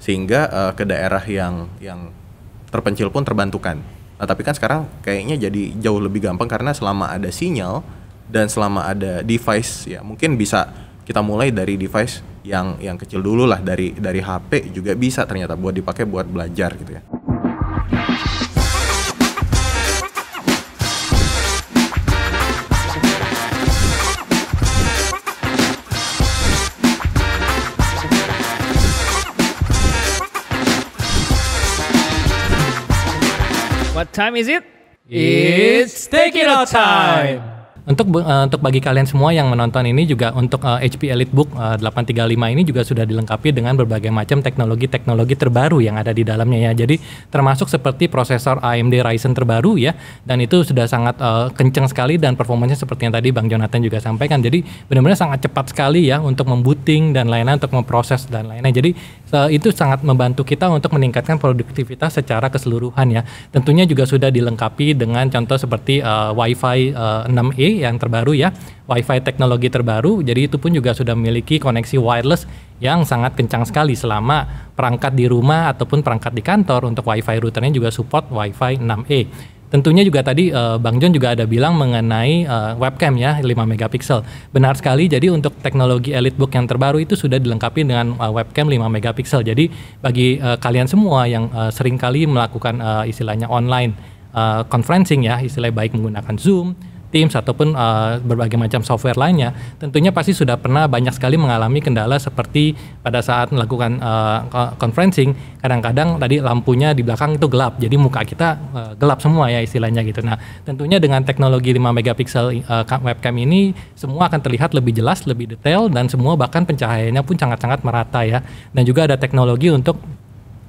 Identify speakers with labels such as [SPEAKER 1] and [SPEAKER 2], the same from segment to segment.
[SPEAKER 1] sehingga uh, ke daerah yang yang terpencil pun terbantukan. Nah, tapi kan sekarang kayaknya jadi jauh lebih gampang karena selama ada sinyal dan selama ada device ya mungkin bisa kita mulai dari device yang yang kecil dulu lah dari dari HP juga bisa ternyata buat dipakai buat belajar gitu ya.
[SPEAKER 2] time is it? It's taking our time!
[SPEAKER 3] Untuk uh, untuk bagi kalian semua yang menonton ini juga untuk uh, eh, HP EliteBook uh, eh, 835 ini juga sudah dilengkapi dengan berbagai macam teknologi-teknologi terbaru yang ada di dalamnya ya. Jadi termasuk seperti prosesor AMD Ryzen terbaru ya dan itu sudah sangat uh, kenceng sekali dan performanya seperti yang tadi Bang Jonathan juga sampaikan. Jadi benar-benar sangat cepat sekali ya untuk membooting dan lain-lain untuk memproses dan lain-lain. Jadi uh, itu sangat membantu kita untuk meningkatkan produktivitas secara keseluruhan ya. Tentunya juga sudah dilengkapi dengan contoh seperti uh, WiFi uh, 6E yang terbaru ya, WiFi teknologi terbaru. Jadi itu pun juga sudah memiliki koneksi wireless yang sangat kencang sekali selama perangkat di rumah ataupun perangkat di kantor untuk WiFi routernya juga support WiFi 6E. Tentunya juga tadi eh, Bang John juga ada bilang mengenai eh, webcam ya 5 megapiksel. Benar sekali. Jadi untuk teknologi EliteBook yang terbaru itu sudah dilengkapi dengan eh, webcam 5 megapiksel. Jadi bagi kalian semua yang uh, kali melakukan istilahnya online conferencing ya, istilah baik menggunakan Zoom Teams ataupun uh, berbagai macam software lainnya, tentunya pasti sudah pernah banyak sekali mengalami kendala seperti pada saat melakukan uh, conferencing, kadang-kadang tadi lampunya di belakang itu gelap, jadi muka kita uh, gelap semua ya istilahnya gitu. Nah, tentunya dengan teknologi 5 megapiksel uh, webcam ini semua akan terlihat lebih jelas, lebih detail dan semua bahkan pencahayaannya pun sangat-sangat merata ya. Dan juga ada teknologi untuk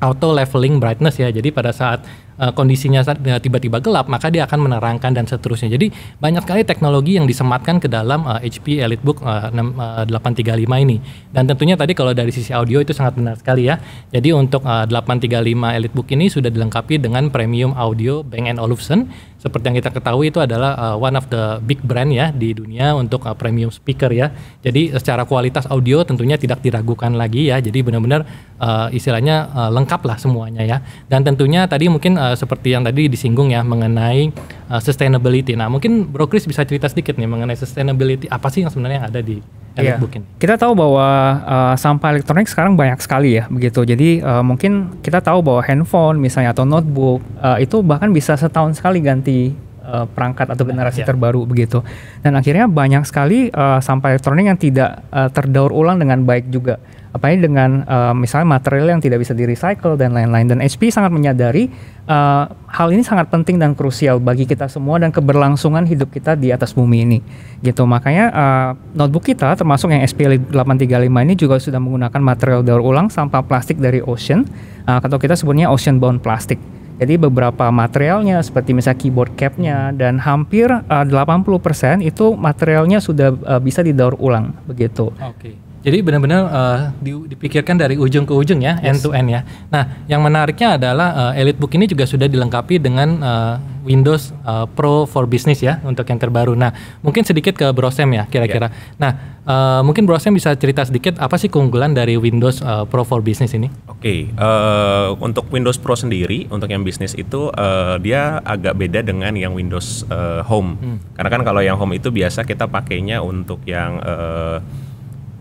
[SPEAKER 3] auto leveling brightness ya. Jadi pada saat Eh, kondisinya eh, tiba-tiba gelap, maka dia akan menerangkan dan seterusnya. Jadi banyak sekali teknologi yang disematkan ke dalam uh, HP EliteBook uh, 6, uh, 835 ini. Dan tentunya tadi kalau dari sisi audio itu sangat benar sekali ya. Jadi untuk uh, 835 EliteBook ini sudah dilengkapi dengan premium audio Bang Olufsen seperti yang kita ketahui itu adalah uh, one of the big brand ya di dunia untuk uh, premium speaker ya. Jadi secara kualitas audio tentunya tidak diragukan lagi ya. Jadi benar-benar uh, istilahnya uh, lengkap lah semuanya ya. Dan tentunya tadi mungkin uh, Eh, seperti yang tadi disinggung ya mengenai uh, sustainability. Nah, mungkin Bro Chris bisa cerita sedikit nih mengenai sustainability apa sih yang sebenarnya ada di yeah.
[SPEAKER 2] Kita tahu bahwa uh, sampah elektronik sekarang banyak sekali ya, begitu. Jadi uh, mungkin kita tahu bahwa handphone misalnya atau notebook uh, itu bahkan bisa setahun sekali ganti uh, perangkat atau iya, generasi yeah. terbaru begitu. Dan akhirnya banyak sekali uh, sampah elektronik yang tidak uh, terdaur ulang dengan baik juga. Apa ini dengan uh, misalnya material yang tidak bisa di recycle dan lain-lain dan HP sangat menyadari uh, hal ini sangat penting dan krusial bagi kita semua dan keberlangsungan hidup kita di atas bumi ini gitu makanya uh, notebook kita termasuk yang SP 835 ini juga sudah menggunakan material daur ulang sampah plastik dari ocean uh, atau kita sebutnya ocean bound plastik jadi beberapa materialnya seperti misalnya keyboard capnya dan hampir uh, 80% itu materialnya sudah uh, bisa didaur ulang begitu. Oke. Okay.
[SPEAKER 3] Jadi benar-benar uh, dipikirkan dari ujung ke ujung ya, yes. end to end ya. Nah, yang menariknya adalah uh, Book ini juga sudah dilengkapi dengan uh, Windows uh, Pro for Business ya untuk yang terbaru. Nah, mungkin sedikit ke Brosem ya kira-kira. Yeah. Nah, uh, mungkin Brosem bisa cerita sedikit apa sih keunggulan dari Windows uh, Pro for Business ini?
[SPEAKER 4] Oke, okay. uh, untuk Windows Pro sendiri untuk yang bisnis itu uh, dia agak beda dengan yang Windows uh, Home. Hmm. Karena kan kalau yang Home itu biasa kita pakainya untuk yang uh,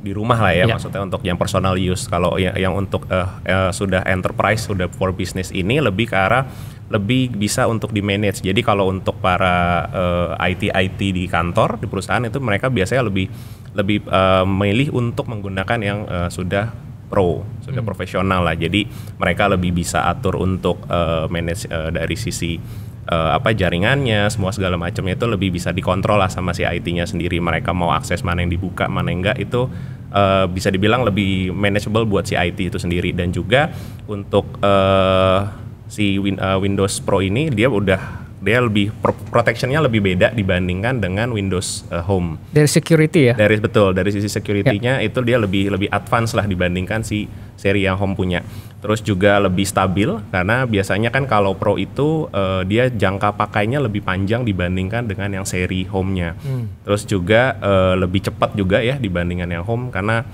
[SPEAKER 4] di rumah lah ya, ya. maksudnya untuk yang personal use. Kalau yang, yang untuk uh, uh, sudah enterprise, sudah for business ini lebih ke arah lebih bisa untuk di manage. Jadi kalau untuk para uh, eh, IT IT di kantor di perusahaan itu mereka biasanya lebih lebih uh, memilih untuk menggunakan yang uh, sudah pro, sudah hmm. profesional lah. Jadi mereka lebih bisa atur untuk uh, manage uh, dari sisi uh, apa jaringannya semua segala macamnya itu lebih bisa dikontrol lah sama si IT-nya sendiri mereka mau akses mana yang dibuka mana yang enggak itu uh, bisa dibilang lebih manageable buat si IT itu sendiri dan juga untuk uh, si Win, uh, Windows Pro ini dia udah dia lebih protectionnya lebih beda dibandingkan dengan Windows uh, Home.
[SPEAKER 2] Dari security ya?
[SPEAKER 4] Dari betul, dari sisi securitynya ya. itu dia lebih lebih advance lah dibandingkan si seri yang Home punya. Terus juga lebih stabil karena biasanya kan kalau Pro itu uh, dia jangka pakainya lebih panjang dibandingkan dengan yang seri Home-nya. Hmm. Terus juga uh, lebih cepat juga ya dibandingkan yang Home karena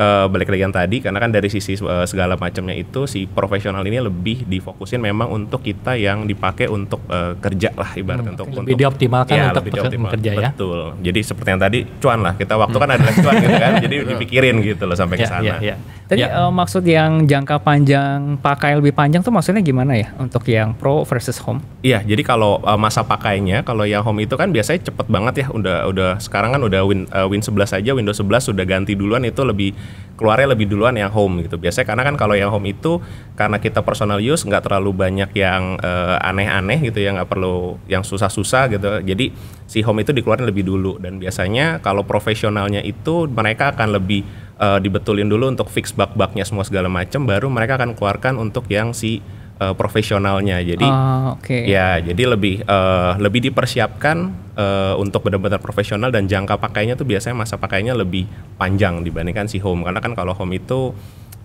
[SPEAKER 4] uh, balik lagi yang tadi karena kan dari sisi uh, segala macamnya itu si profesional ini lebih difokusin memang untuk kita yang dipakai untuk uh, kerja lah ibarat hmm, untuk lebih untuk, dioptimalkan ya, untuk lebih dioptimal, kerja ya betul jadi seperti yang tadi cuan lah kita waktu kan hmm. kan adalah cuan gitu kan jadi dipikirin gitu loh sampai ke ya, ya, sana ya, ya.
[SPEAKER 2] tadi ya. Uh, maksud yang jangka panjang pakai lebih panjang tuh maksudnya gimana ya untuk yang pro versus home
[SPEAKER 4] iya jadi kalau uh, masa pakainya kalau yang home itu kan biasanya cepet banget ya udah udah sekarang kan udah win uh, win 11 aja Windows 11 sudah ganti duluan itu lebih keluarnya lebih duluan yang home gitu. Biasanya karena kan kalau yang home itu karena kita personal use nggak terlalu banyak yang eh, aneh-aneh gitu ya nggak perlu yang susah-susah gitu. Jadi si home itu dikeluarin lebih dulu dan biasanya kalau profesionalnya itu mereka akan lebih uh, dibetulin dulu untuk fix bug-bugnya semua segala macam baru mereka akan keluarkan untuk yang si uh, profesionalnya. Jadi oh, okay. ya jadi lebih uh, lebih dipersiapkan uh, untuk benar-benar profesional dan jangka pakainya tuh biasanya masa pakainya lebih panjang dibandingkan si home karena kan kalau home itu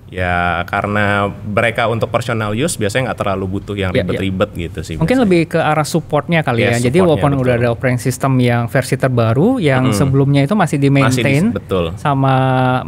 [SPEAKER 4] ya karena mereka untuk personal use biasanya nggak terlalu butuh yang ribet-ribet ya, ya. gitu sih. Mungkin
[SPEAKER 2] biasanya. lebih ke arah supportnya kali ya. ya. Jadi walaupun betul. udah ada operating system yang versi terbaru, yang hmm. sebelumnya itu masih di maintain masih di, betul. sama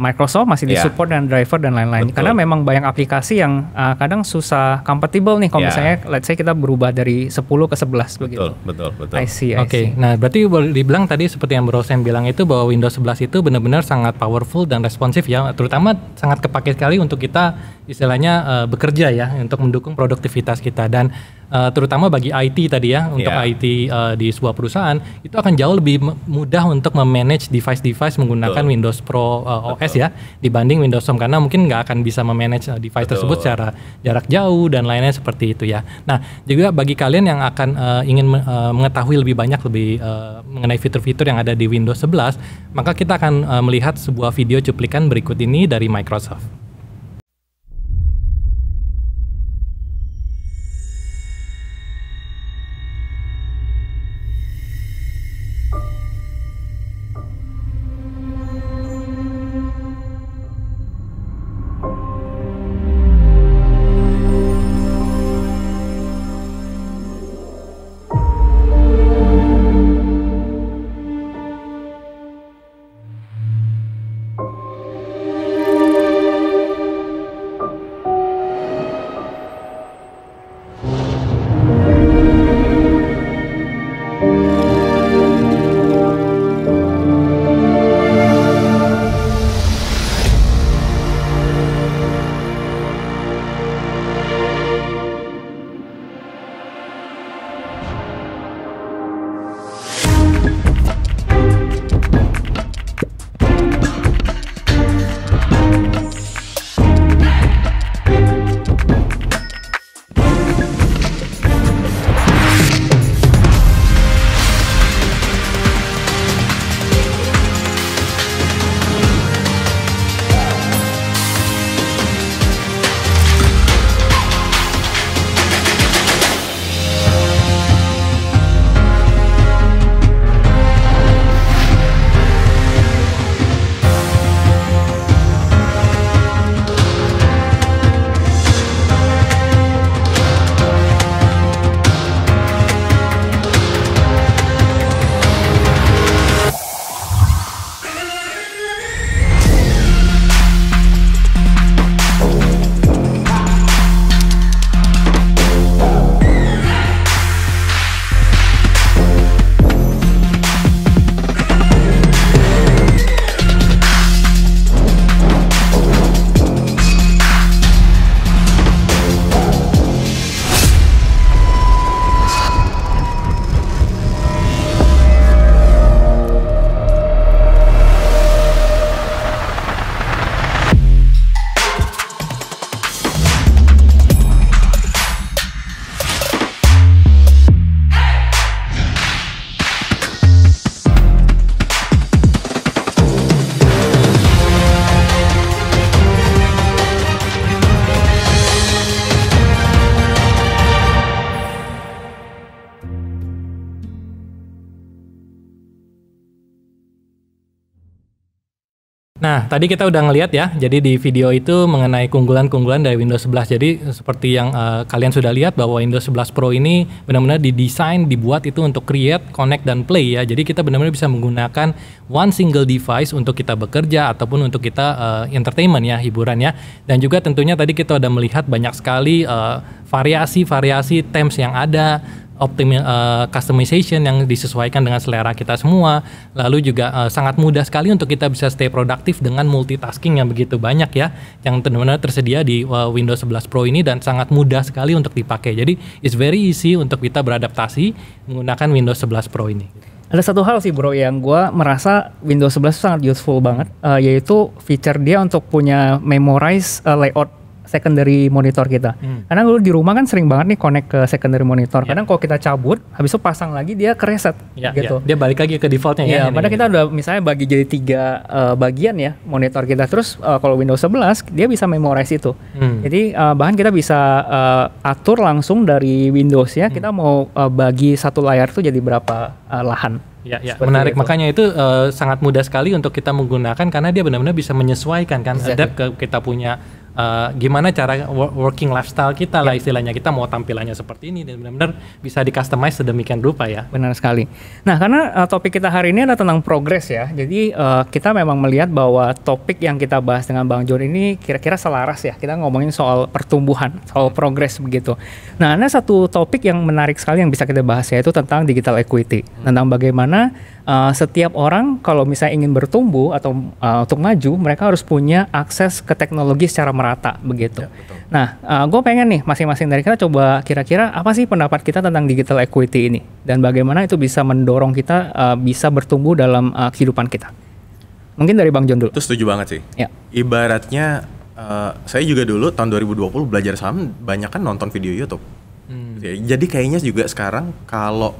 [SPEAKER 2] Microsoft masih di ya. support dan driver dan lain-lain. Karena memang banyak aplikasi yang uh, kadang susah compatible nih kalau ya. misalnya let's say kita berubah dari 10 ke 11 betul, begitu. Betul, betul, I see, Oke. Okay. Nah,
[SPEAKER 3] berarti boleh dibilang tadi seperti yang Bro Sam bilang itu bahwa Windows 11 itu benar-benar sangat powerful dan responsif ya, terutama sangat kepake sekali untuk untuk kita istilahnya uh, bekerja ya untuk mendukung produktivitas kita dan uh, terutama bagi IT tadi ya untuk yeah. Iya. IT uh, di sebuah perusahaan itu akan jauh lebih mudah untuk memanage device-device menggunakan Betul. Windows Pro uh, eh, OS Betul. ya dibanding Windows Home karena mungkin nggak akan bisa memanage device Betul. tersebut secara jarak jauh dan lainnya seperti itu ya. Nah juga bagi kalian yang akan uh, ingin uh, mengetahui lebih banyak lebih uh, mengenai fitur-fitur yang ada di Windows 11 maka kita akan uh, melihat sebuah video cuplikan berikut ini dari Microsoft. tadi kita udah ngelihat ya. Jadi di video itu mengenai keunggulan-keunggulan dari Windows 11. Jadi seperti yang uh, kalian sudah lihat bahwa Windows 11 Pro ini benar-benar didesain, dibuat itu untuk create, connect dan play ya. Jadi kita benar-benar bisa menggunakan one single device untuk kita bekerja ataupun untuk kita uh, entertainment ya, hiburan ya. Dan juga tentunya tadi kita udah melihat banyak sekali eh, variasi-variasi uh, variasi -variasi themes yang ada optimi uh, customization yang disesuaikan dengan selera kita semua. Lalu juga uh, sangat mudah sekali untuk kita bisa stay produktif dengan multitasking yang begitu banyak ya yang benar-benar tersedia di uh, Windows 11 Pro ini dan sangat mudah sekali untuk dipakai. Jadi it's very easy untuk kita beradaptasi menggunakan Windows 11 Pro ini.
[SPEAKER 2] Ada satu hal sih bro yang gue merasa Windows 11 sangat useful banget, uh, yaitu feature dia untuk punya memorize uh, layout secondary monitor kita. Hmm. Karena dulu di rumah kan sering banget nih connect ke secondary monitor. Yeah. Kadang kalau kita cabut, habis itu pasang lagi dia kereset yeah, ya. gitu. Yeah. Dia balik lagi ke defaultnya yeah, ya. Iya, padahal ini, kita udah misalnya bagi jadi tiga uh, bagian ya monitor kita. Terus uh, kalau Windows 11 dia bisa memorize itu. Hmm. Jadi uh, eh, bahkan kita bisa uh, atur langsung dari Windows ya. Hmm. Kita mau uh, bagi satu layar tuh jadi berapa uh, lahan.
[SPEAKER 3] Ya, ya. menarik itu. makanya itu uh, sangat mudah sekali untuk kita menggunakan karena dia benar-benar bisa menyesuaikan kan exactly. adapt ke kita punya Eh, gimana cara working lifestyle kita lah ya. istilahnya kita
[SPEAKER 2] mau tampilannya seperti ini dan benar-benar bisa di customize sedemikian rupa ya. Benar sekali. Nah, karena uh, topik kita hari ini adalah tentang progres ya. Jadi uh, kita memang melihat bahwa topik yang kita bahas dengan Bang John ini kira-kira selaras ya. Kita ngomongin soal pertumbuhan, soal ya. progres begitu. Nah, ada satu topik yang menarik sekali yang bisa kita bahas yaitu tentang digital equity. Hmm. Tentang bagaimana uh, setiap orang kalau misalnya ingin bertumbuh atau uh, untuk maju, mereka harus punya akses ke teknologi secara merata rata begitu. Ya, Nah, uh, eh, gue pengen nih masing-masing dari kita coba kira-kira apa sih pendapat kita tentang digital equity ini dan bagaimana itu bisa mendorong kita uh, bisa bertumbuh dalam uh, kehidupan kita. Mungkin dari Bang John dulu. Itu setuju banget sih. Ya.
[SPEAKER 1] Ibaratnya uh, saya juga dulu tahun 2020 belajar saham banyak kan nonton video YouTube. Hmm. Gitu ya. Jadi kayaknya juga sekarang kalau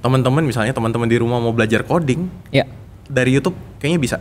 [SPEAKER 1] teman-teman misalnya teman-teman di rumah mau belajar coding, ya. dari YouTube kayaknya bisa.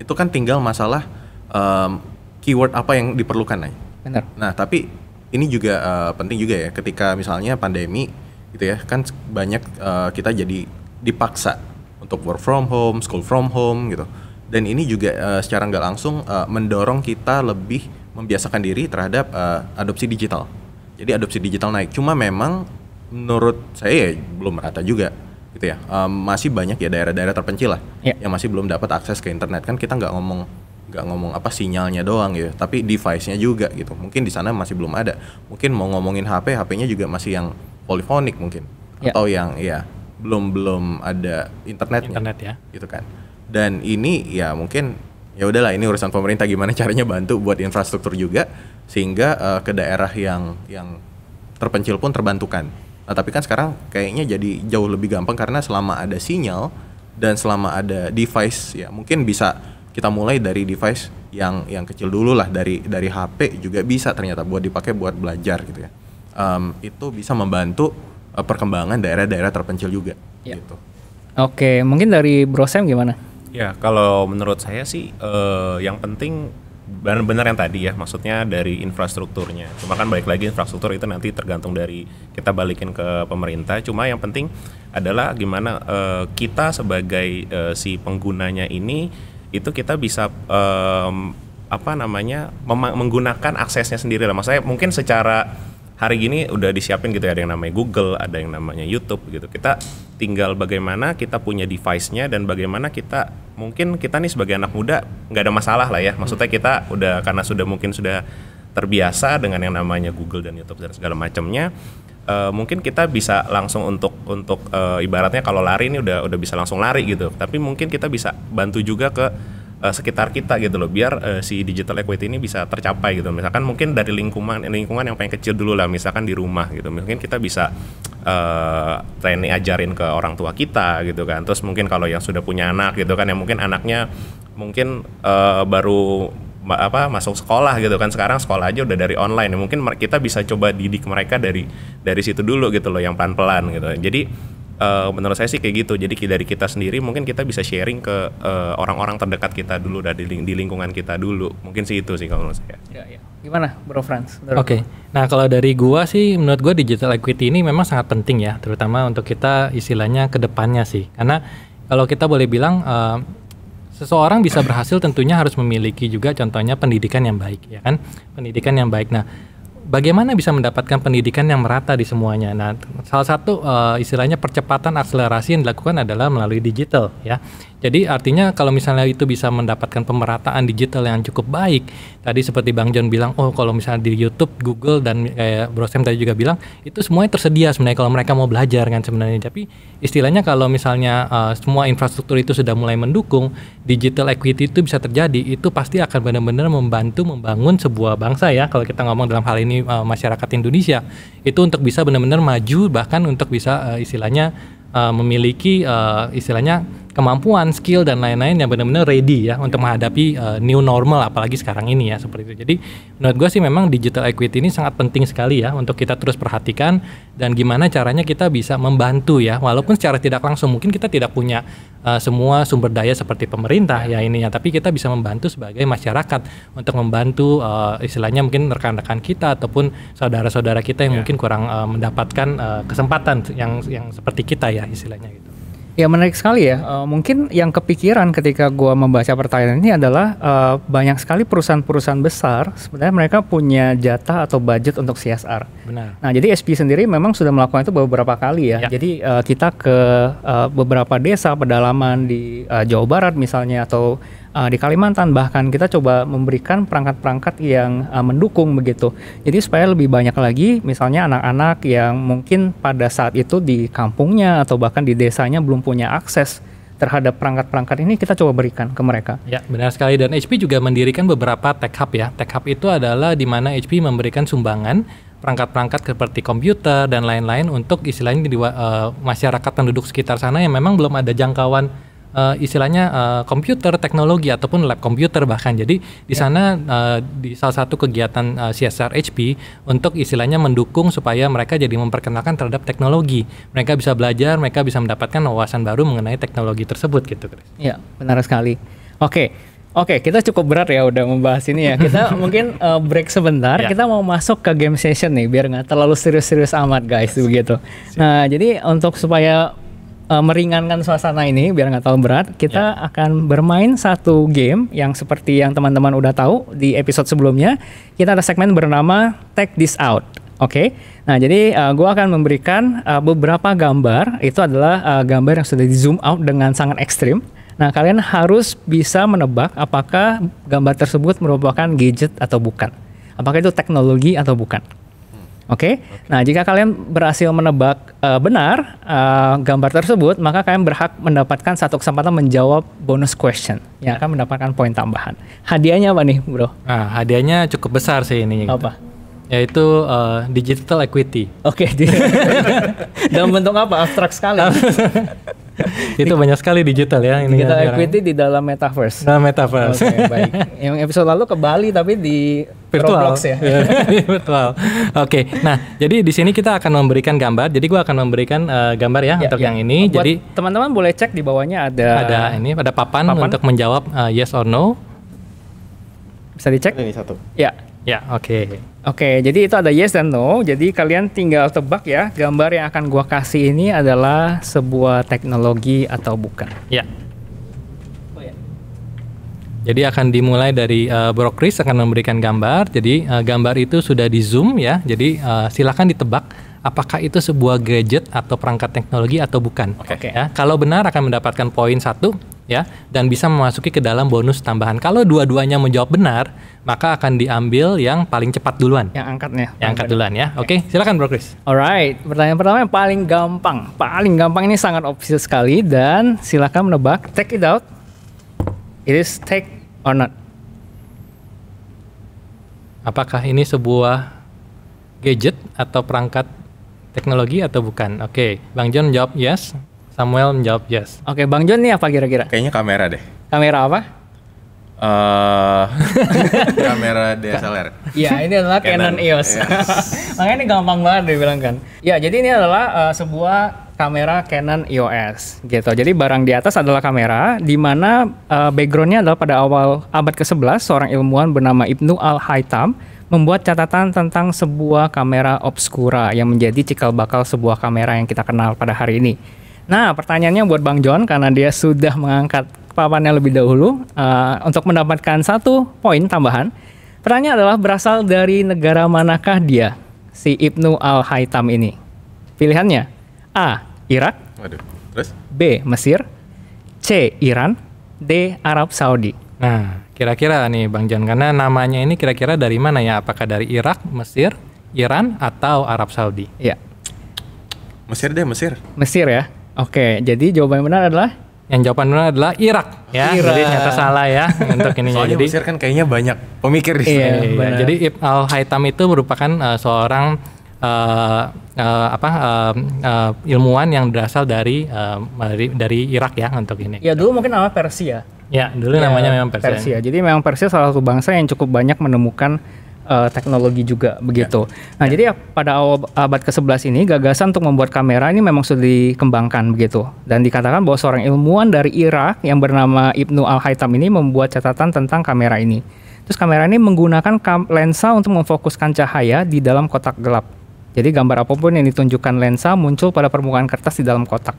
[SPEAKER 1] Itu kan tinggal masalah um, keyword apa yang diperlukan nih. Benar. Nah, tapi ini juga uh, penting juga ya ketika misalnya pandemi gitu ya, kan banyak uh, kita jadi dipaksa untuk work from home, school from home gitu. Dan ini juga uh, secara nggak langsung uh, mendorong kita lebih membiasakan diri terhadap uh, adopsi digital. Jadi adopsi digital naik. Cuma memang menurut saya ya belum merata juga gitu ya. Um, masih banyak ya daerah-daerah terpencil lah yeah. yang masih belum dapat akses ke internet kan kita nggak ngomong nggak ngomong apa sinyalnya doang ya tapi device-nya juga gitu mungkin di sana masih belum ada mungkin mau ngomongin HP HP-nya juga masih yang polifonik mungkin yeah. atau yang ya belum belum ada internetnya internet ya gitu kan dan ini ya mungkin ya udahlah ini urusan pemerintah gimana caranya bantu buat infrastruktur juga sehingga uh, ke daerah yang yang terpencil pun terbantukan nah tapi kan sekarang kayaknya jadi jauh lebih gampang karena selama ada sinyal dan selama ada device ya mungkin bisa kita mulai dari device yang yang kecil dulu lah dari dari HP juga bisa ternyata buat dipakai buat belajar gitu ya um, itu bisa membantu uh, perkembangan daerah-daerah terpencil juga ya. gitu oke
[SPEAKER 2] mungkin dari Brosem gimana
[SPEAKER 4] ya kalau menurut saya sih uh, yang penting benar-benar yang tadi ya maksudnya dari infrastrukturnya cuma kan balik lagi infrastruktur itu nanti tergantung dari kita balikin ke pemerintah cuma yang penting adalah gimana uh, kita sebagai uh, si penggunanya ini itu kita bisa um, apa namanya menggunakan aksesnya sendiri lah. Maksudnya mungkin secara hari gini udah disiapin gitu ya ada yang namanya Google, ada yang namanya YouTube gitu. Kita tinggal bagaimana kita punya device-nya dan bagaimana kita mungkin kita nih sebagai anak muda nggak ada masalah lah ya. Maksudnya kita udah karena sudah mungkin sudah terbiasa dengan yang namanya Google dan YouTube dan segala macamnya uh, mungkin kita bisa langsung untuk untuk uh, ibaratnya kalau lari ini udah udah bisa langsung lari gitu tapi mungkin kita bisa bantu juga ke uh, sekitar kita gitu loh biar uh, si digital equity ini bisa tercapai gitu misalkan mungkin dari lingkungan lingkungan yang paling kecil dulu lah misalkan di rumah gitu mungkin kita bisa uh, training ajarin ke orang tua kita gitu kan terus mungkin kalau yang sudah punya anak gitu kan yang mungkin anaknya mungkin uh, baru apa masuk sekolah gitu kan sekarang sekolah aja udah dari online mungkin kita bisa coba didik mereka dari dari situ dulu gitu loh yang pelan pelan gitu jadi uh, menurut saya sih kayak gitu jadi dari kita sendiri mungkin kita bisa sharing ke eh, orang-orang uh, terdekat kita dulu dari di, di lingkungan kita dulu mungkin sih itu sih kalau menurut saya ya,
[SPEAKER 2] ya. gimana Bro Franz oke
[SPEAKER 3] okay. nah kalau dari gua sih menurut gua digital equity ini memang sangat penting ya terutama untuk kita istilahnya kedepannya sih karena kalau kita boleh bilang uh, seseorang bisa berhasil tentunya harus memiliki juga contohnya pendidikan yang baik ya kan pendidikan yang baik nah bagaimana bisa mendapatkan pendidikan yang merata di semuanya nah salah satu uh, istilahnya percepatan akselerasi yang dilakukan adalah melalui digital ya jadi artinya kalau misalnya itu bisa mendapatkan pemerataan digital yang cukup baik, tadi seperti Bang John bilang, oh kalau misalnya di YouTube, Google dan kayak Bro Sam tadi juga bilang, itu semuanya tersedia sebenarnya kalau mereka mau belajar kan sebenarnya. Tapi istilahnya kalau misalnya uh, semua infrastruktur itu sudah mulai mendukung, digital equity itu bisa terjadi, itu pasti akan benar-benar membantu membangun sebuah bangsa ya kalau kita ngomong dalam hal ini uh, masyarakat Indonesia itu untuk bisa benar-benar maju bahkan untuk bisa uh, istilahnya uh, memiliki uh, istilahnya kemampuan, skill dan lain-lain yang benar-benar ready ya untuk menghadapi uh, new normal apalagi sekarang ini ya seperti itu. Jadi menurut gue sih memang digital equity ini sangat penting sekali ya untuk kita terus perhatikan dan gimana caranya kita bisa membantu ya walaupun secara tidak langsung mungkin kita tidak punya uh, semua sumber daya seperti pemerintah ya ini ya tapi kita bisa membantu sebagai masyarakat untuk membantu uh, istilahnya mungkin rekan-rekan kita ataupun saudara-saudara kita yang yeah. mungkin kurang uh, mendapatkan uh, kesempatan yang yang seperti kita ya istilahnya gitu.
[SPEAKER 2] Ya menarik sekali ya. Uh, mungkin yang kepikiran ketika gue membaca pertanyaan ini adalah uh, banyak sekali perusahaan-perusahaan besar sebenarnya mereka punya jatah atau budget untuk CSR. Benar. Nah jadi SP sendiri memang sudah melakukan itu beberapa kali ya. ya. Jadi uh, kita ke uh, beberapa desa pedalaman di uh, Jawa Barat misalnya atau uh, di Kalimantan bahkan kita coba memberikan perangkat-perangkat yang uh, mendukung begitu. Jadi supaya lebih banyak lagi misalnya anak-anak yang mungkin pada saat itu di kampungnya atau bahkan di desanya belum punya akses terhadap perangkat-perangkat ini kita coba berikan ke mereka.
[SPEAKER 3] Ya, benar sekali dan HP juga mendirikan beberapa tech hub ya. Tech hub itu adalah di mana HP memberikan sumbangan perangkat-perangkat seperti komputer dan lain-lain untuk istilahnya di uh, masyarakat penduduk sekitar sana yang memang belum ada jangkauan uh, istilahnya uh, komputer teknologi ataupun lab komputer bahkan jadi di ya. sana uh, di salah satu kegiatan uh, CSR HP untuk istilahnya mendukung supaya mereka jadi memperkenalkan terhadap teknologi mereka bisa belajar mereka bisa mendapatkan wawasan baru mengenai teknologi
[SPEAKER 2] tersebut gitu Chris. yeah, benar sekali. Oke Oke, kita cukup berat ya udah membahas ini ya. Kita mungkin uh, break sebentar. Yeah. Kita mau masuk ke game session nih, biar nggak terlalu serius-serius amat guys, begitu. Nah, jadi untuk supaya uh, meringankan suasana ini biar nggak terlalu berat, kita yeah. akan bermain satu game yang seperti yang teman-teman udah tahu di episode sebelumnya. Kita ada segmen bernama Take This Out. Oke, okay? nah jadi uh, eh, gue akan memberikan uh, beberapa gambar. Itu adalah uh, gambar yang sudah di zoom out dengan sangat ekstrim. Nah kalian harus bisa menebak apakah gambar tersebut merupakan gadget atau bukan. Apakah itu teknologi atau bukan. Oke. Okay? Nah, jika kalian berhasil menebak uh, benar uh, gambar tersebut, maka kalian berhak mendapatkan satu kesempatan menjawab bonus question yang akan mendapatkan poin tambahan. Hadiahnya apa nih, Bro?
[SPEAKER 3] Nah, hadiahnya cukup besar sih ini. Gitu. Apa? Gitu yaitu uh, digital equity. Oke, okay,
[SPEAKER 2] dalam bentuk apa? Abstrak sekali.
[SPEAKER 3] itu banyak sekali digital ya ini digital ya, equity
[SPEAKER 2] di dalam metaverse
[SPEAKER 3] dalam metaverse okay,
[SPEAKER 2] baik yang episode lalu ke Bali tapi di virtual Roblox ya
[SPEAKER 3] iya, virtual oke okay. nah jadi di sini kita akan memberikan gambar jadi gua akan memberikan uh, gambar ya, ya untuk ya. yang ini Buat jadi
[SPEAKER 2] teman-teman boleh cek di bawahnya ada ada
[SPEAKER 3] ini ada papan, papan. untuk menjawab uh, yes or no bisa
[SPEAKER 2] dicek ini satu ya Ya, oke. Okay. Oke, okay, jadi itu ada yes dan no. Jadi kalian tinggal tebak ya, gambar yang akan gua kasih ini adalah sebuah teknologi atau bukan. Ya. Oh,
[SPEAKER 3] ya. Jadi akan dimulai dari uh, Bro akan memberikan gambar. Jadi uh, gambar itu sudah di zoom ya. Jadi uh, silakan ditebak apakah itu sebuah gadget atau perangkat teknologi atau bukan. Oke. Okay. Ya, kalau benar akan mendapatkan poin satu ya dan bisa memasuki ke dalam bonus tambahan. Kalau dua-duanya menjawab benar,
[SPEAKER 2] maka akan diambil yang paling cepat duluan. Yang angkatnya. Yang angkat angkatnya. duluan ya. Oke, okay, silakan Bro Chris. Alright, pertanyaan pertama yang paling gampang. Paling gampang ini sangat obvious sekali dan silakan menebak. Take it out. It is take or not.
[SPEAKER 3] Apakah ini sebuah gadget atau perangkat teknologi atau bukan? Oke, okay. Bang John jawab yes. Samuel menjawab yes. Oke, Bang
[SPEAKER 2] John nih apa kira-kira? Kayaknya kamera deh. Kamera apa? Uh, kamera DSLR. Iya, ini adalah Canon, Canon EOS. Yes. Iya. Makanya ini gampang banget dibilang kan. Ya, jadi ini adalah uh, sebuah kamera Canon EOS gitu. Jadi barang di atas adalah kamera di mana uh, backgroundnya adalah pada awal abad ke-11 seorang ilmuwan bernama Ibnu Al-Haytham membuat catatan tentang sebuah kamera obskura yang menjadi cikal bakal sebuah kamera yang kita kenal pada hari ini. Nah, pertanyaannya buat Bang John karena dia sudah mengangkat papannya lebih dahulu uh, untuk mendapatkan satu poin tambahan. Pertanyaan adalah berasal dari negara manakah dia si Ibnu Al Haytham ini? Pilihannya A. Irak. Waduh. Terus? B. Mesir. C. Iran. D. Arab Saudi. Nah, kira-kira nih Bang John karena
[SPEAKER 3] namanya ini kira-kira dari mana ya? Apakah dari Irak, Mesir, Iran atau Arab Saudi?
[SPEAKER 2] Ya Mesir deh, Mesir. Mesir ya. Oke, jadi jawaban yang benar adalah yang jawaban benar adalah Irak
[SPEAKER 1] ya. Irak. Jadi nyata salah ya untuk ini. Soalnya jadi, Mesir kan kayaknya banyak
[SPEAKER 3] pemikir di sini. Iya, jadi Ibn Al Haytham itu merupakan uh, seorang uh, uh, apa uh, uh, ilmuwan yang berasal dari, uh, dari dari Irak ya untuk
[SPEAKER 2] ini. Ya dulu mungkin nama Persia. Ya dulu ya, namanya memang Persia. Persia. Jadi memang Persia salah satu bangsa yang cukup banyak menemukan uh, teknologi juga begitu. Yeah. Nah, yeah. jadi ya, pada awal abad ke-11 ini gagasan untuk membuat kamera ini memang sudah dikembangkan begitu dan dikatakan bahwa seorang ilmuwan dari Irak yang bernama Ibnu Al-Haytham ini membuat catatan tentang kamera ini. Terus kamera ini menggunakan kam lensa untuk memfokuskan cahaya di dalam kotak gelap. Jadi gambar apapun yang ditunjukkan lensa muncul pada permukaan kertas di dalam kotak.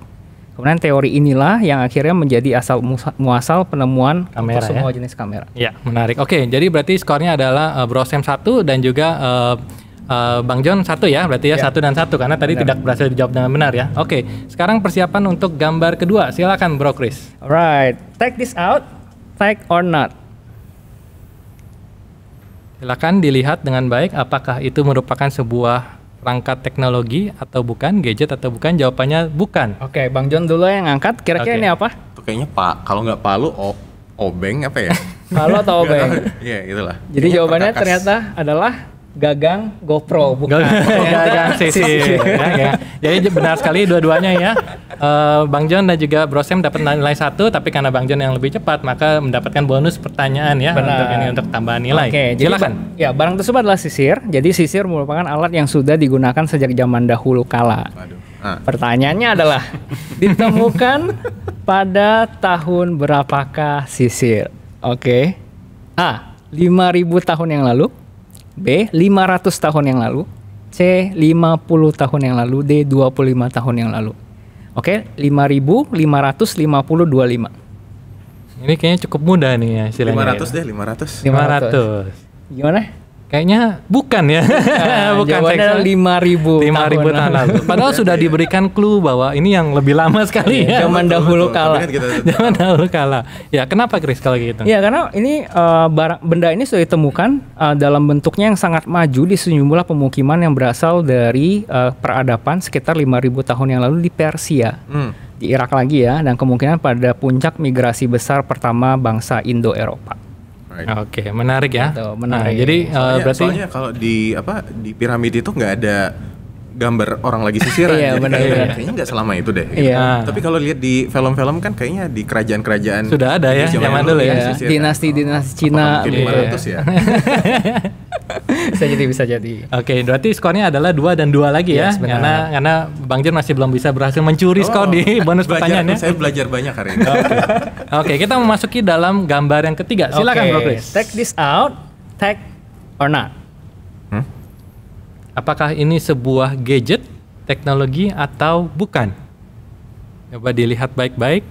[SPEAKER 2] Kemudian teori inilah yang akhirnya menjadi asal muasal penemuan kamera untuk semua ya? jenis kamera. Ya, menarik. Oke, jadi berarti
[SPEAKER 3] skornya adalah uh, eh, Brosem 1 dan juga uh, uh, Bang John satu ya, berarti ya, ya. satu dan satu karena tadi tidak berhasil dijawab dengan benar ya. Oke, sekarang persiapan untuk gambar kedua. Silakan Bro Chris. Alright, take this out, take or not. Silakan dilihat dengan baik apakah itu merupakan sebuah perangkat teknologi atau bukan, gadget atau bukan? Jawabannya bukan. Oke, okay, Bang John dulu yang angkat. Kira-kira okay. ini apa?
[SPEAKER 1] Itu kayaknya Pak. Kalau nggak palu, obeng apa ya? palu atau obeng? Iya, itulah Jadi jawabannya perkakas.
[SPEAKER 2] ternyata adalah gagang GoPro bukan gagang, sih Ya,
[SPEAKER 3] ya. Jadi benar sekali dua-duanya ya. Eh, Bang John dan juga Bro Sam dapat nilai satu, tapi karena Bang John yang lebih cepat maka mendapatkan bonus pertanyaan ya Benar. untuk ini untuk tambahan nilai. Oke, okay,
[SPEAKER 2] ya, barang tersebut adalah sisir. Jadi sisir merupakan alat yang sudah digunakan sejak zaman dahulu kala. Ah. Pertanyaannya adalah ditemukan pada tahun berapakah sisir? Oke. Okay. A. 5000 tahun yang lalu. B. 500 tahun yang lalu. C. 50 tahun yang lalu. D. 25 tahun yang lalu. Oke, okay, 5.550.25.
[SPEAKER 3] Ini kayaknya cukup mudah nih ya hasilnya. 500 ya. deh,
[SPEAKER 2] 500. 500. 500. Gimana? Kayaknya
[SPEAKER 3] bukan ya. bukan, bukan jawabannya lima ribu. Lima ribu tahun lalu. Padahal sudah iya. diberikan clue bahwa ini yang lebih lama sekali iya, ya. Zaman dahulu betul, kala. Kan zaman dahulu kala. Ya kenapa Chris kalau gitu? Ya
[SPEAKER 2] karena ini uh, barang, benda ini sudah ditemukan uh, dalam bentuknya yang sangat maju di sejumlah pemukiman yang berasal dari uh, peradaban sekitar lima ribu tahun yang lalu di Persia. Hmm. Di Irak lagi ya, dan kemungkinan pada puncak migrasi besar pertama bangsa Indo-Eropa
[SPEAKER 1] right? Oke, okay, menarik ya. Betul, gitu, menarik. Nah, jadi eh, soalnya, uh, berarti soalnya kalau di apa di piramid itu nggak ada gambar orang lagi sisiran. iya, jadi bener, kayaknya, iya. kayaknya nggak selama itu deh. Iya. Gitu. Iya. Tapi kalau lihat di film-film kan kayaknya di kerajaan-kerajaan sudah ada ya zaman dulu ya. Kan.
[SPEAKER 2] Dinasti-dinasti Cina. Iya. ya. ya?
[SPEAKER 3] bisa jadi bisa jadi. Oke, okay, berarti skornya adalah dua dan dua lagi ya. ya karena karena Bang Jun masih belum bisa berhasil mencuri oh, skor di bonus pertanyaan ya Saya belajar banyak hari ini. Oke, okay. okay, kita memasuki dalam gambar yang ketiga. Silakan okay. Bro Chris. Take this out, take or not apakah ini sebuah gadget teknologi atau bukan? Coba dilihat baik-baik.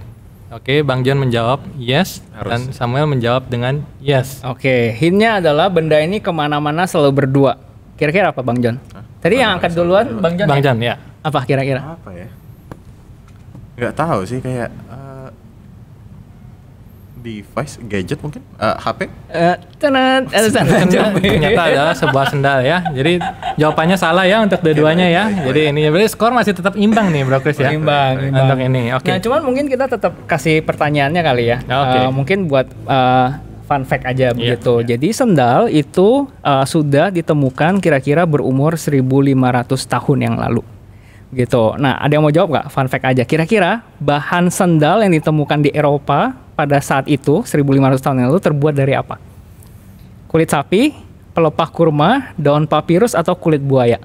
[SPEAKER 3] Oke, Bang John menjawab yes Harus. dan Samuel menjawab dengan
[SPEAKER 2] yes. Oke, hintnya adalah benda ini kemana-mana selalu berdua. Kira-kira apa Bang John? Hah? Tadi yang angkat duluan Bang John. Bang ya? John ya. Apa kira-kira? Apa ya? Gak tahu sih kayak uh,
[SPEAKER 1] device gadget mungkin uh, HP? Uh,
[SPEAKER 2] tenet, Ternyata adalah sebuah
[SPEAKER 3] sendal ya. Jadi jawabannya salah ya untuk keduanya ya. Iya, iya, iya. Jadi ini berarti skor masih tetap imbang nih Bro Chris ya. Imbang, imbang. ini. Oke. Nah,
[SPEAKER 2] cuman mungkin kita tetap kasih pertanyaannya kali ya. Ah, okay. Uh, eh, mungkin buat uh, fun fact aja yeah, begitu. Jadi sendal itu uh, sudah ditemukan kira-kira berumur 1500 tahun yang lalu gitu. Nah, ada yang mau jawab nggak? Fun fact aja. Kira-kira bahan sendal yang ditemukan di Eropa pada saat itu 1500 tahun yang lalu terbuat dari apa? Kulit sapi, pelepah kurma, daun papirus atau kulit buaya?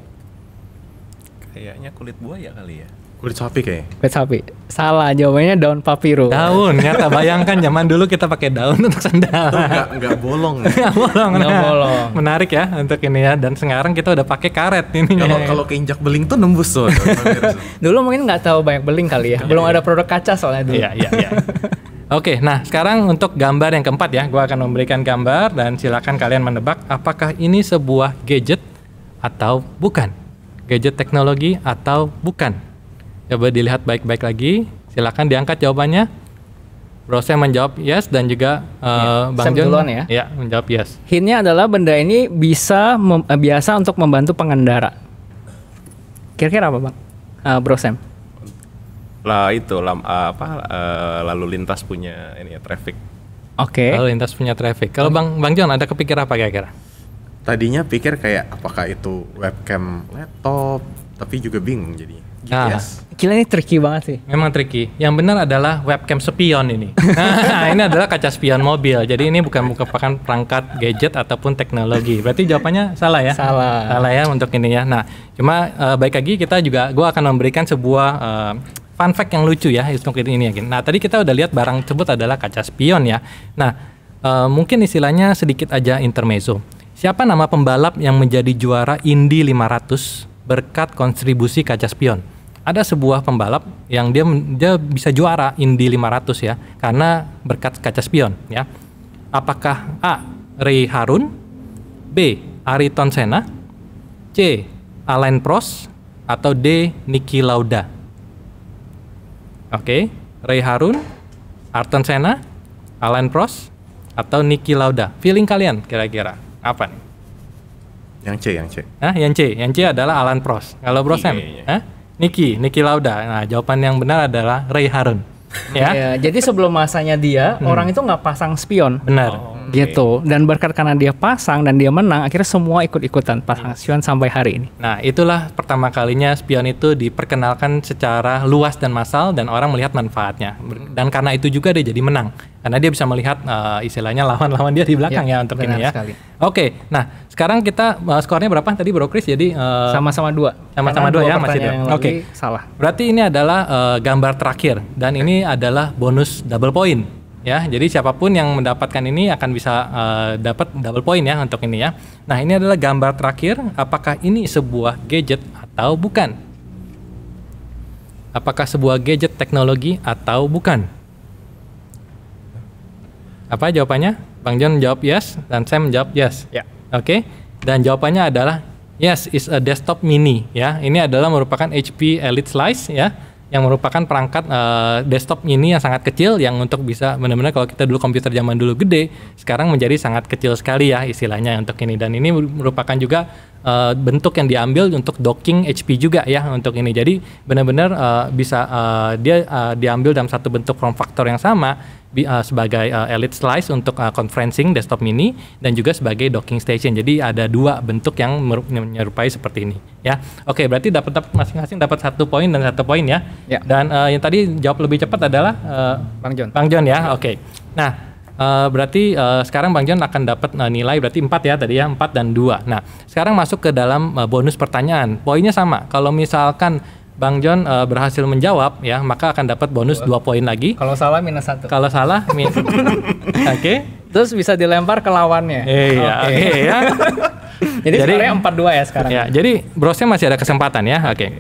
[SPEAKER 3] Kayaknya kulit buaya kali ya.
[SPEAKER 2] Kulit sapi kayaknya. Kulit sapi. Salah, jawabannya daun papirus. Daun, nyata bayangkan zaman dulu kita pakai daun untuk sandal. Enggak
[SPEAKER 1] enggak bolong.
[SPEAKER 2] Enggak ya? bolong. Enggak
[SPEAKER 3] nah, bolong. Menarik ya untuk ini ya dan sekarang kita udah pakai karet ini. Kalau kalau keinjak beling tuh nembus tuh.
[SPEAKER 2] dulu mungkin nggak tahu banyak beling kali ya. Iya, Belum iya. ada produk kaca soalnya dulu. Iya, iya,
[SPEAKER 3] iya. Oke, nah sekarang untuk gambar yang keempat ya, gue akan memberikan gambar dan silakan kalian menebak apakah ini sebuah gadget atau bukan, gadget teknologi atau bukan. Coba dilihat baik-baik lagi, silakan diangkat jawabannya. Bro saya menjawab yes dan juga uh, ya, Bang Jun ya. ya menjawab yes.
[SPEAKER 2] Hintnya adalah benda ini bisa eh, biasa untuk membantu pengendara. Kira-kira apa Bang? Uh, Bro Sam
[SPEAKER 4] lah itu lam, ah, apa uh, lalu
[SPEAKER 1] lintas punya ini ya traffic.
[SPEAKER 3] Oke. Okay. Lalu lintas punya traffic. Kalau Bang Bang John ada kepikiran apa kira-kira?
[SPEAKER 1] Tadinya pikir kayak apakah itu webcam laptop, tapi juga bingung jadi. Nah, kira
[SPEAKER 2] gila ini tricky banget sih.
[SPEAKER 3] Memang tricky. Yang benar adalah webcam spion ini. nah, ini adalah kaca spion mobil. Jadi ini bukan merupakan perangkat gadget ataupun teknologi. Berarti jawabannya salah ya? Salah. Salah ya untuk ini ya. Nah, cuma uh, baik lagi kita juga, gue akan memberikan sebuah uh, fun fact yang lucu ya untuk ini ya. Nah tadi kita udah lihat barang tersebut adalah kaca spion ya. Nah e, mungkin istilahnya sedikit aja intermezzo. Siapa nama pembalap yang menjadi juara Indy 500 berkat kontribusi kaca spion? Ada sebuah pembalap yang dia dia bisa juara Indy 500 ya karena berkat kaca spion ya. Apakah A. Ray Harun, B. Ariton Senna, C. Alain Prost atau D. Niki Lauda? Oke, okay. Ray Harun, Arton Sena, Alan Prost, atau Niki Lauda? Feeling kalian kira-kira
[SPEAKER 1] apa nih? Yang C, yang C.
[SPEAKER 3] Nah, yang C, yang C adalah Alan Prost. Kalau Prost Sam, iya, iya, iya. Hah? Niki, Niki Lauda. Nah, jawaban yang benar adalah Ray Harun.
[SPEAKER 2] ya. Yeah, Jadi sebelum masanya dia, hmm. orang itu nggak pasang spion. Benar. Oh. Okay. Gitu. Dan berkat karena dia pasang dan dia menang, akhirnya semua ikut-ikutan pasang iya. Sion sampai hari ini.
[SPEAKER 3] Nah, itulah pertama kalinya spion itu diperkenalkan secara luas dan massal dan orang melihat manfaatnya. Hmm. Dan karena itu juga dia jadi menang. Karena dia bisa melihat uh, istilahnya lawan-lawan dia di belakang ya, ya untuk ini ya. Sekali. Oke. Nah, sekarang kita uh, skornya berapa tadi Bro Chris? Jadi uh, sama-sama dua. Sama-sama dua, dua ya masih dua. Oke. Okay. Salah. Berarti ini adalah uh, gambar terakhir dan ini adalah bonus double point ya. Jadi siapapun yang mendapatkan ini akan bisa uh, dapat double point ya untuk ini ya. Nah, ini adalah gambar terakhir apakah ini sebuah gadget atau bukan. Apakah sebuah gadget teknologi atau bukan? Apa jawabannya? Bang John jawab yes dan Sam jawab yes. Ya. Yeah. Oke. Okay? Dan jawabannya adalah yes is a desktop mini ya. Ini adalah merupakan HP Elite Slice ya yang merupakan perangkat uh, desktop ini yang sangat kecil yang untuk bisa benar-benar kalau kita dulu komputer zaman dulu gede sekarang menjadi sangat kecil sekali ya istilahnya untuk ini dan ini merupakan juga uh, bentuk yang diambil untuk docking HP juga ya untuk ini. Jadi benar-benar uh, bisa uh, dia uh, diambil dalam satu bentuk form factor yang sama uh, sebagai uh, Elite Slice untuk uh, conferencing desktop mini dan juga sebagai docking station. Jadi ada dua bentuk yang menyerupai seperti ini ya. Oke, berarti dapat masing-masing dapat satu poin dan satu poin ya. ya. Dan uh, yang tadi jawab lebih cepat adalah uh, Bang John. Bang John ya. Oke. Okay. Nah, Uh, berarti uh, sekarang Bang John akan dapat uh, nilai berarti 4 ya tadi ya 4 dan 2. Nah, sekarang masuk ke dalam uh, bonus pertanyaan. Poinnya sama. Kalau misalkan Bang John uh, berhasil menjawab ya, maka akan dapat bonus dua poin lagi. Kalau salah minus satu. Kalau salah minus Oke. Okay.
[SPEAKER 2] Terus bisa dilempar ke lawannya. Iya, iya oke okay. okay, ya. jadi, jadi sebenarnya 4-2 ya
[SPEAKER 3] sekarang. Ya, jadi brosnya masih ada kesempatan ya. Oke. Okay.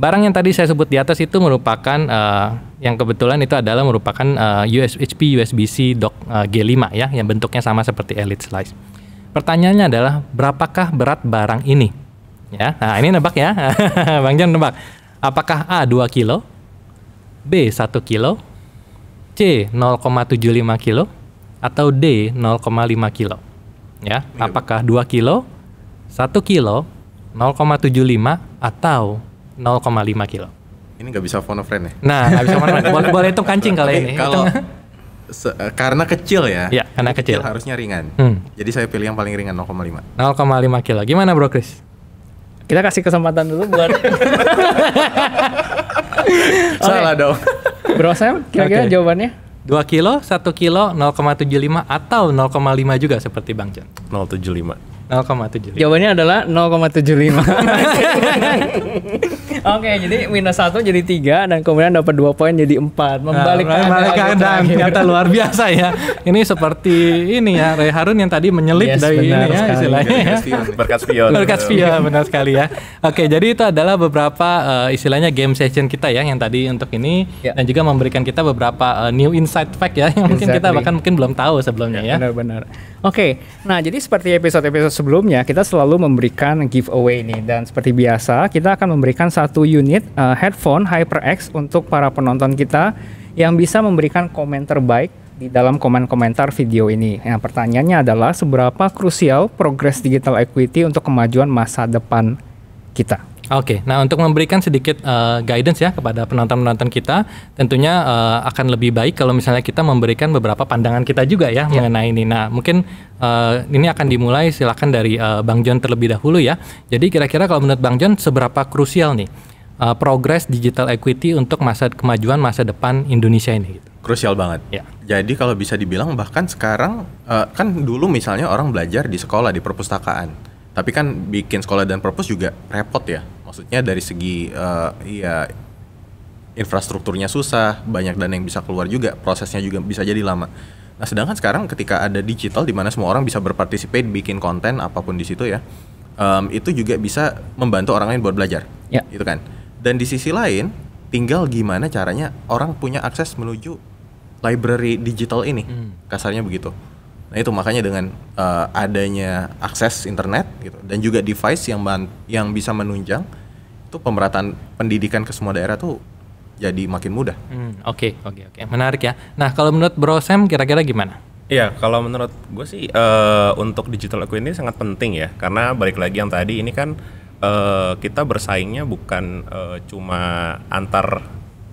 [SPEAKER 3] Barang yang tadi saya sebut di atas itu merupakan uh, yang kebetulan itu adalah merupakan uh, eh, USB, HP USB-C dock uh, eh, G5 ya, yang bentuknya sama seperti Elite Slice. Pertanyaannya adalah berapakah berat barang ini? Ya, nah ini nebak ya, Bang Jan nebak. Apakah A 2 kilo, B 1 kilo, C 0,75 kilo, atau D 0,5 kilo? Ya, apakah 2 kilo, 1 kilo, 0,75 atau
[SPEAKER 1] 0,5 kilo. Ini nggak bisa phone friend ya? Nah, nggak bisa phone friend. Boleh, boleh hitung kancing kali ini. Kalau eh, karena kecil ya. Iya, karena kecil. kecil. Harusnya ringan. Hmm. Jadi saya pilih yang paling ringan 0,5.
[SPEAKER 3] 0,5 kilo. Gimana Bro Chris? Kita kasih kesempatan
[SPEAKER 1] dulu buat Salah dong.
[SPEAKER 3] Bro Sam, kira-kira okay. jawabannya? 2 kilo, 1 kilo, 0,75 atau 0,5 juga seperti Bang Chan? 0,75. 0,75.
[SPEAKER 2] Jawabannya adalah 0,75. Oke, jadi minus satu jadi tiga dan kemudian dapat dua poin jadi empat. Membalikkan, nah, dan ternyata luar biasa ya. Ini seperti ini ya Ray Harun yang tadi menyelip
[SPEAKER 3] yes, dari ini ya istilahnya. Ya. Berkat
[SPEAKER 4] spion. Berkat spion
[SPEAKER 3] benar sekali ya. Oke, jadi itu adalah beberapa uh, istilahnya game session kita ya yang tadi untuk ini ya. dan juga memberikan kita beberapa uh, new insight fact ya yang mungkin kita bahkan mungkin belum tahu sebelumnya ya. ya. Benar-benar. Ya.
[SPEAKER 2] Oke, okay. nah jadi seperti episode-episode sebelumnya kita selalu memberikan giveaway nih dan seperti biasa kita akan memberikan satu unit uh, headphone HyperX untuk para penonton kita yang bisa memberikan komen terbaik di dalam komen-komentar video ini. Nah, pertanyaannya adalah seberapa krusial progres digital equity untuk kemajuan masa depan kita. Oke, okay.
[SPEAKER 3] nah untuk memberikan sedikit uh, guidance ya kepada penonton-penonton kita, tentunya uh, akan lebih baik kalau misalnya kita memberikan beberapa pandangan kita juga ya yeah. mengenai ini. Nah, mungkin uh, ini akan dimulai silakan dari uh, Bang John terlebih dahulu ya. Jadi kira-kira kalau menurut Bang John seberapa krusial nih uh, progres digital equity untuk masa kemajuan masa depan Indonesia ini? Gitu?
[SPEAKER 1] Krusial banget. Ya. Jadi kalau bisa dibilang bahkan sekarang uh, kan dulu misalnya orang belajar di sekolah di perpustakaan tapi kan bikin sekolah dan purpose juga repot ya. Maksudnya dari segi uh, ya infrastrukturnya susah, banyak dana yang bisa keluar juga, prosesnya juga bisa jadi lama. Nah, sedangkan sekarang ketika ada digital di mana semua orang bisa berpartisipasi bikin konten apapun di situ ya. Um, itu juga bisa membantu orang lain buat belajar. Ya. Itu kan. Dan di sisi lain, tinggal gimana caranya orang punya akses menuju library digital ini. Hmm. Kasarnya begitu. Nah itu makanya dengan uh, adanya akses internet gitu dan juga device yang yang bisa menunjang itu pemerataan pendidikan ke semua daerah tuh jadi makin mudah.
[SPEAKER 3] Hmm, oke oke oke menarik ya. Nah kalau menurut Bro Sam kira-kira gimana?
[SPEAKER 1] Iya kalau menurut gue sih uh, untuk
[SPEAKER 4] digital equity ini sangat penting ya karena balik lagi yang tadi ini kan uh, kita bersaingnya bukan uh, cuma antar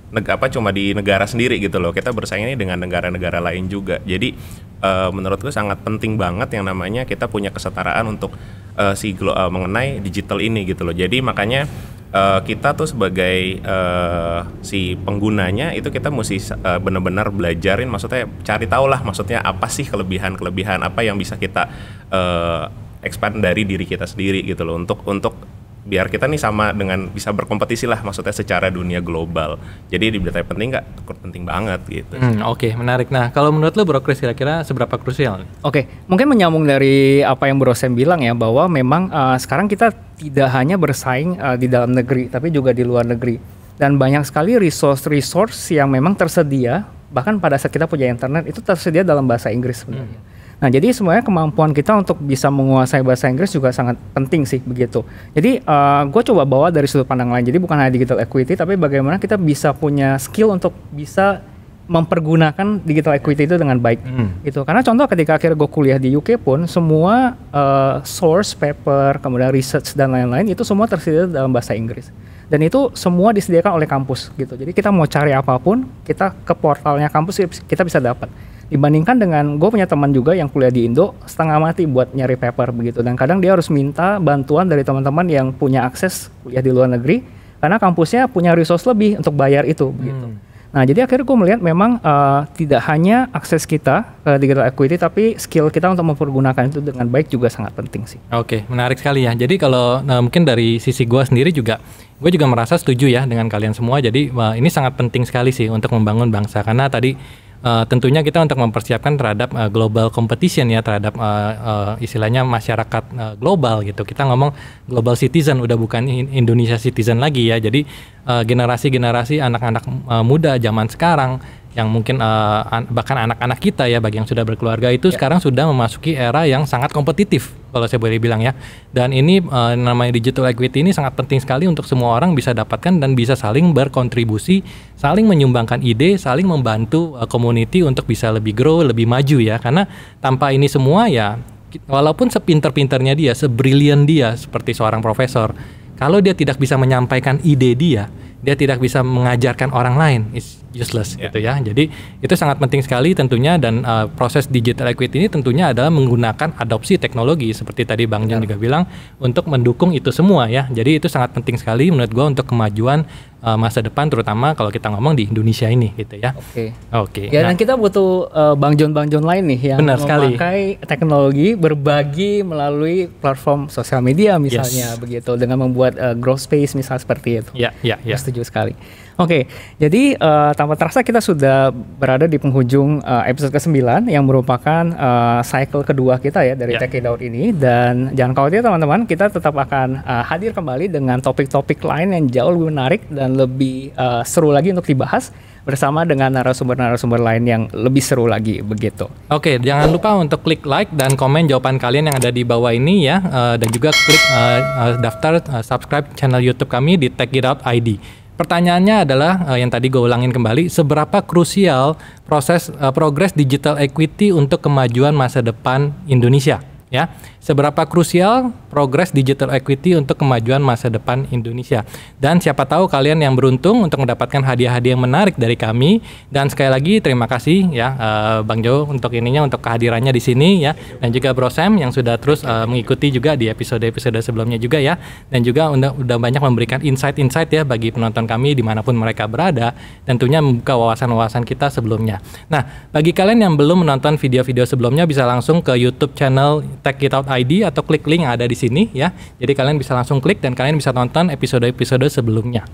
[SPEAKER 4] neg apa cuma di negara sendiri gitu loh kita bersaing ini dengan negara-negara lain juga jadi uh, eh, menurutku sangat penting banget yang namanya kita punya kesetaraan untuk uh, si uh, mengenai digital ini gitu loh jadi makanya uh, kita tuh sebagai uh, si penggunanya itu kita mesti uh, benar-benar belajarin maksudnya cari tahu lah maksudnya apa sih kelebihan-kelebihan apa yang bisa kita uh, expand dari diri kita sendiri gitu loh untuk untuk biar kita nih sama dengan bisa berkompetisi lah maksudnya secara dunia global. Jadi di dibilang penting nggak? Penting banget gitu. Hmm,
[SPEAKER 3] Oke, okay, menarik. Nah, kalau menurut lo Bro Chris kira-kira seberapa krusial?
[SPEAKER 2] Oke, okay, mungkin menyambung dari apa yang Bro Sam bilang ya bahwa memang uh, sekarang kita tidak hanya bersaing uh, di dalam negeri tapi juga di luar negeri dan banyak sekali resource-resource yang memang tersedia bahkan pada saat kita punya internet itu tersedia dalam bahasa Inggris sebenarnya. Hmm. Nah, jadi sebenarnya kemampuan kita untuk bisa menguasai bahasa Inggris juga sangat penting sih begitu. Jadi uh, eh, gue coba bawa dari sudut pandang lain. Jadi bukan hanya digital equity, tapi bagaimana kita bisa punya skill untuk bisa mempergunakan digital equity itu dengan baik hmm. gitu karena contoh ketika akhir gue kuliah di UK pun semua uh, source paper kemudian research dan lain-lain itu semua tersedia dalam bahasa Inggris dan itu semua disediakan oleh kampus gitu jadi kita mau cari apapun kita ke portalnya kampus kita bisa dapat dibandingkan dengan gue punya teman juga yang kuliah di Indo setengah mati buat nyari paper begitu dan kadang dia harus minta bantuan dari teman-teman yang punya akses kuliah di luar negeri karena kampusnya punya resource lebih untuk bayar itu begitu. Hmm. Nah, jadi akhirnya gue melihat memang uh, tidak hanya akses kita ke eh, digital equity, tapi skill kita untuk mempergunakan itu dengan baik juga sangat penting sih.
[SPEAKER 3] Oke, menarik sekali ya. Jadi kalau nah, mungkin dari sisi gue sendiri juga, gue juga merasa setuju ya dengan kalian semua. Jadi uh, ini sangat penting sekali sih untuk membangun bangsa karena tadi uh, tentunya kita untuk mempersiapkan terhadap uh, global competition ya terhadap uh, uh, istilahnya masyarakat uh, global gitu. Kita ngomong global citizen udah bukan Indonesia citizen lagi ya. Jadi Eh, generasi-generasi anak-anak uh, muda zaman sekarang yang mungkin uh, an bahkan anak-anak kita ya bagi yang sudah berkeluarga itu yeah. sekarang sudah memasuki era yang sangat kompetitif kalau saya boleh bilang ya. Dan ini uh, namanya digital equity ini sangat penting sekali untuk semua orang bisa dapatkan dan bisa saling berkontribusi, saling menyumbangkan ide, saling membantu uh, community untuk bisa lebih grow, lebih maju ya. Karena tanpa ini semua ya walaupun sepinter-pinternya dia, sebrilian dia seperti seorang profesor kalau dia tidak bisa menyampaikan ide dia, dia tidak bisa mengajarkan orang lain It's useless yeah. gitu ya. Jadi itu sangat penting sekali tentunya dan uh, proses digital equity ini tentunya adalah menggunakan adopsi teknologi seperti tadi Bang Jun juga bilang untuk mendukung itu semua ya. Jadi itu sangat penting sekali menurut gue untuk kemajuan uh, masa depan terutama kalau kita ngomong di Indonesia ini gitu ya. Oke. Okay. Oke. Okay, ya nah, dan
[SPEAKER 2] kita butuh uh, bang John bang John lain nih yang benar memakai sekali. teknologi berbagi melalui platform sosial media misalnya yes. begitu dengan membuat uh, growth space misalnya seperti itu. Ya, ya, ya. Setuju sekali. Oke, okay, jadi uh, tanpa terasa kita sudah berada di penghujung uh, episode ke-9 yang merupakan uh, cycle kedua kita ya dari yeah. Tech It Out ini dan jangan khawatir teman-teman, kita tetap akan uh, hadir kembali dengan topik-topik lain yang jauh lebih menarik dan lebih uh, seru lagi untuk dibahas bersama dengan narasumber-narasumber lain yang lebih seru lagi begitu.
[SPEAKER 3] Oke, okay, jangan lupa untuk klik like dan komen jawaban kalian yang ada di bawah ini ya, uh, dan juga klik uh, daftar uh, subscribe channel YouTube kami di Tech It Out ID. Pertanyaannya adalah uh, yang tadi gue ulangin kembali, seberapa krusial proses uh, progres digital equity untuk kemajuan masa depan Indonesia? Ya, seberapa krusial progres digital equity untuk kemajuan masa depan Indonesia. Dan siapa tahu kalian yang beruntung untuk mendapatkan hadiah-hadiah yang menarik dari kami. Dan sekali lagi terima kasih ya uh, Bang Jo untuk ininya untuk kehadirannya di sini ya dan juga Bro Sam yang sudah terus uh, mengikuti juga di episode-episode sebelumnya juga ya dan juga udah, udah banyak memberikan insight-insight ya bagi penonton kami dimanapun mereka berada tentunya membuka wawasan-wawasan kita sebelumnya. Nah, bagi kalian yang belum menonton video-video sebelumnya bisa langsung ke YouTube channel Tech It Out id atau klik link yang ada di sini ya. Jadi kalian bisa langsung klik dan kalian bisa nonton episode-episode sebelumnya.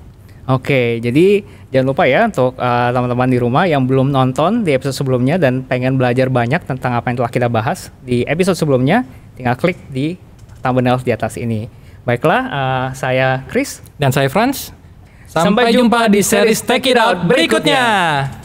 [SPEAKER 2] Oke, jadi jangan lupa ya untuk teman eh, teman-teman di rumah yang belum nonton di episode sebelumnya dan pengen belajar banyak tentang apa yang telah kita bahas di episode sebelumnya, tinggal klik di thumbnail di atas ini. Baiklah, uh, saya Chris dan saya Franz. Sampai, Sampai
[SPEAKER 3] jumpa di series Take It Out berikutnya. berikutnya.